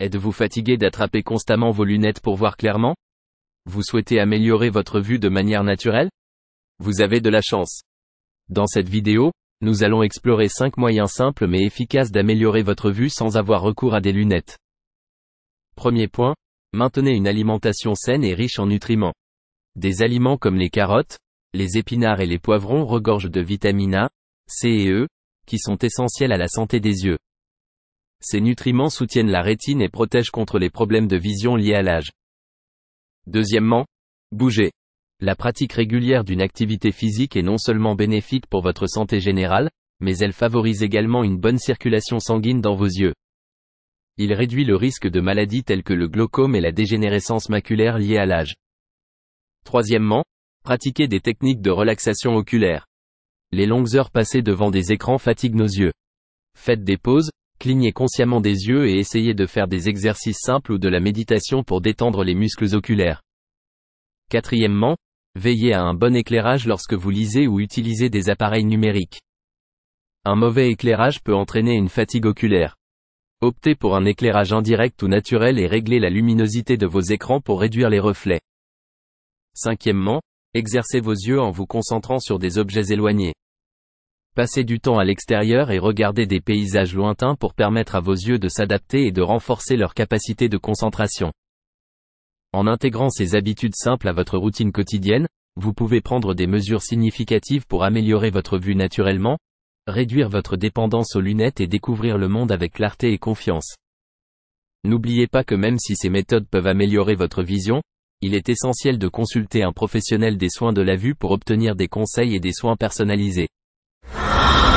Êtes-vous fatigué d'attraper constamment vos lunettes pour voir clairement Vous souhaitez améliorer votre vue de manière naturelle Vous avez de la chance. Dans cette vidéo, nous allons explorer 5 moyens simples mais efficaces d'améliorer votre vue sans avoir recours à des lunettes. Premier point, maintenez une alimentation saine et riche en nutriments. Des aliments comme les carottes, les épinards et les poivrons regorgent de vitamines A, C et E, qui sont essentiels à la santé des yeux. Ces nutriments soutiennent la rétine et protègent contre les problèmes de vision liés à l'âge. Deuxièmement, bougez. La pratique régulière d'une activité physique est non seulement bénéfique pour votre santé générale, mais elle favorise également une bonne circulation sanguine dans vos yeux. Il réduit le risque de maladies telles que le glaucome et la dégénérescence maculaire liée à l'âge. Troisièmement, pratiquez des techniques de relaxation oculaire. Les longues heures passées devant des écrans fatiguent nos yeux. Faites des pauses, clignez consciemment des yeux et essayez de faire des exercices simples ou de la méditation pour détendre les muscles oculaires. Quatrièmement, veillez à un bon éclairage lorsque vous lisez ou utilisez des appareils numériques. Un mauvais éclairage peut entraîner une fatigue oculaire. Optez pour un éclairage indirect ou naturel et réglez la luminosité de vos écrans pour réduire les reflets. Cinquièmement, exercez vos yeux en vous concentrant sur des objets éloignés. Passez du temps à l'extérieur et regardez des paysages lointains pour permettre à vos yeux de s'adapter et de renforcer leur capacité de concentration. En intégrant ces habitudes simples à votre routine quotidienne, vous pouvez prendre des mesures significatives pour améliorer votre vue naturellement, réduire votre dépendance aux lunettes et découvrir le monde avec clarté et confiance. N'oubliez pas que même si ces méthodes peuvent améliorer votre vision, il est essentiel de consulter un professionnel des soins de la vue pour obtenir des conseils et des soins personnalisés.